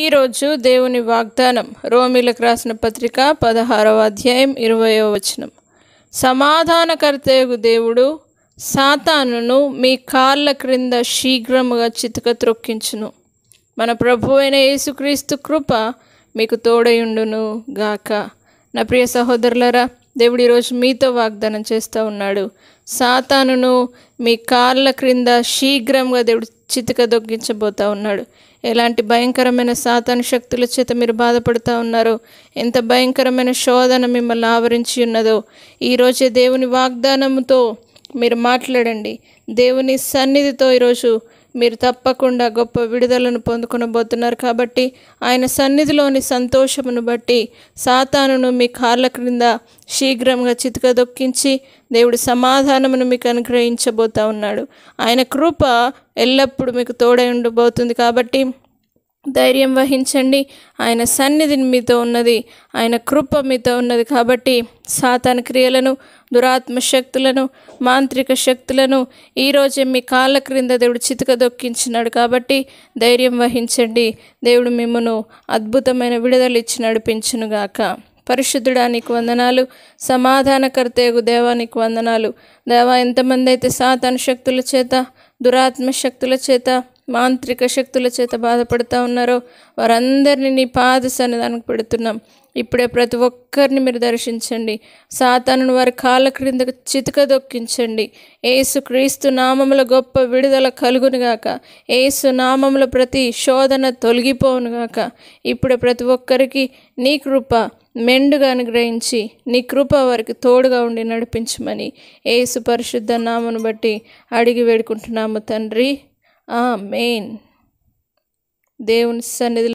ఈరోజు దేవుని వాగ్దానం రోమిలకు రాసిన పత్రిక పదహారవ అధ్యాయం ఇరవయో వచనం సమాధానకర్త దేవుడు సాతానును మీ కాళ్ళ క్రింద శీఘ్రముగా చితుక త్రొక్కించును మన ప్రభు అయిన యేసుక్రీస్తు కృప మీకు తోడయుండును గాక నా ప్రియ సహోదరులరా దేవుడు ఈరోజు మీతో వాగ్దానం చేస్తూ ఉన్నాడు సాతానును మీ కాళ్ళ క్రింద శీఘ్రంగా దేవుడు చితిక దొగ్గించబోతా ఉన్నాడు ఎలాంటి భయంకరమైన సాతాను శక్తుల చేత మీరు బాధపడుతూ ఉన్నారో ఎంత భయంకరమైన శోధన మిమ్మల్ని ఆవరించి ఉన్నదో ఈరోజే దేవుని వాగ్దానముతో మీరు మాట్లాడండి దేవుని సన్నిధితో ఈరోజు మీరు తప్పకుండా గొప్ప విడుదలను పొందుకునబోతున్నారు కాబట్టి ఆయన సన్నిధిలోని సంతోషమును బట్టి సాతానును మీ కార్ల క్రింద శీఘ్రంగా దొక్కించి దేవుడి సమాధానమును మీకు అనుగ్రహించబోతా ఉన్నాడు ఆయన కృప ఎల్లప్పుడూ మీకు తోడై ఉండబోతుంది కాబట్టి ధైర్యం వహించండి ఆయన సన్నిధి మీతో ఉన్నది ఆయన కృప మీతో ఉన్నది కాబట్టి సాతాన క్రియలను దురాత్మ శక్తులను మాంత్రిక శక్తులను ఈరోజే మీ కాళ్ళ క్రింద దేవుడు చితక దొక్కించినాడు కాబట్టి ధైర్యం వహించండి దేవుడు మిమ్మను అద్భుతమైన విడుదల ఇచ్చి నడిపించునుగాక పరిశుద్ధుడానికి వందనాలు సమాధానకర్తయగు దేవానికి వందనాలు దేవా ఎంతమంది అయితే సాతాన శక్తుల చేత దురాత్మ శక్తుల చేత మాంత్రిక శక్తుల చేత బాధపడుతూ ఉన్నారో వారందరినీ నీ పాద సన్నిధానికి పెడుతున్నాం ఇప్పుడే ప్రతి ఒక్కరిని మీరు దర్శించండి సాతాను వారి కాళ్ళ క్రింద చితుక దొక్కించండి ఏసు క్రీస్తు నామముల గొప్ప విడుదల కలుగునుగాక ఏసు నామముల ప్రతి శోధన గాక ఇప్పుడే ప్రతి ఒక్కరికి నీ కృప మెండుగా అనుగ్రహించి నీ కృప వారికి తోడుగా ఉండి నడిపించమని ఏసు పరిశుద్ధ నామను బట్టి అడిగి వేడుకుంటున్నాము తండ్రి ఆ మెయిన్ దేవుని సన్నిధిలో